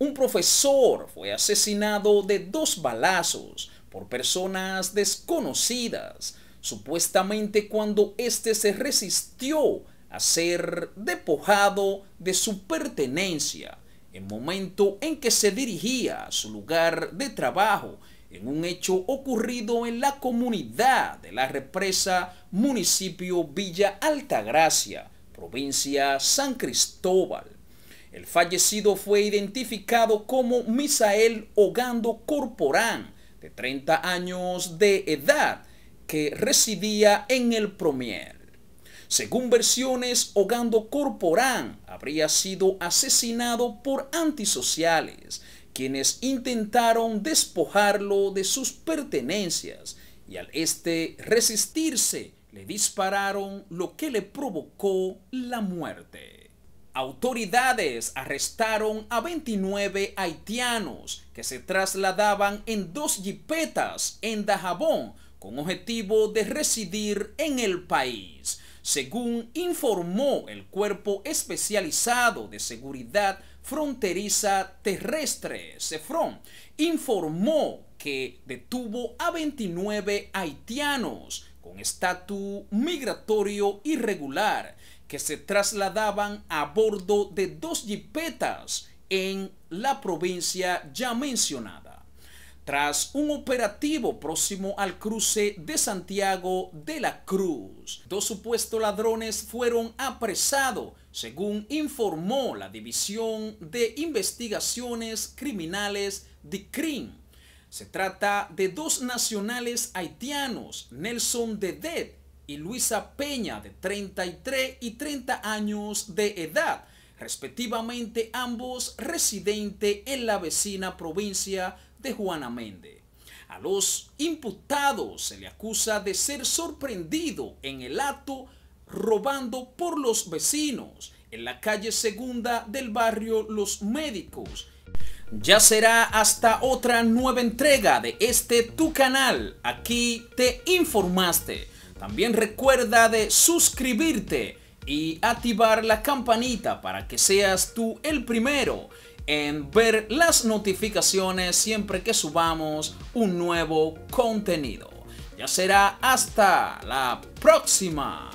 Un profesor fue asesinado de dos balazos por personas desconocidas, supuestamente cuando éste se resistió a ser depojado de su pertenencia, en momento en que se dirigía a su lugar de trabajo, en un hecho ocurrido en la comunidad de la represa municipio Villa Altagracia, provincia San Cristóbal. El fallecido fue identificado como Misael Ogando Corporán, de 30 años de edad, que residía en el Promier. Según versiones, Ogando Corporán habría sido asesinado por antisociales, quienes intentaron despojarlo de sus pertenencias y al este resistirse le dispararon lo que le provocó la muerte. Autoridades arrestaron a 29 haitianos que se trasladaban en dos jipetas en Dajabón con objetivo de residir en el país, según informó el Cuerpo Especializado de Seguridad Fronteriza Terrestre, CEFRON, informó que detuvo a 29 haitianos con estatus migratorio irregular que se trasladaban a bordo de dos jipetas en la provincia ya mencionada, tras un operativo próximo al cruce de Santiago de la Cruz. Dos supuestos ladrones fueron apresados, según informó la División de Investigaciones Criminales de CRIM. Se trata de dos nacionales haitianos, Nelson Dedet y Luisa Peña de 33 y 30 años de edad, respectivamente ambos residentes en la vecina provincia de Juana Méndez. A los imputados se le acusa de ser sorprendido en el acto robando por los vecinos en la calle segunda del barrio Los Médicos. Ya será hasta otra nueva entrega de este tu canal. Aquí te informaste. También recuerda de suscribirte y activar la campanita para que seas tú el primero en ver las notificaciones siempre que subamos un nuevo contenido. Ya será hasta la próxima.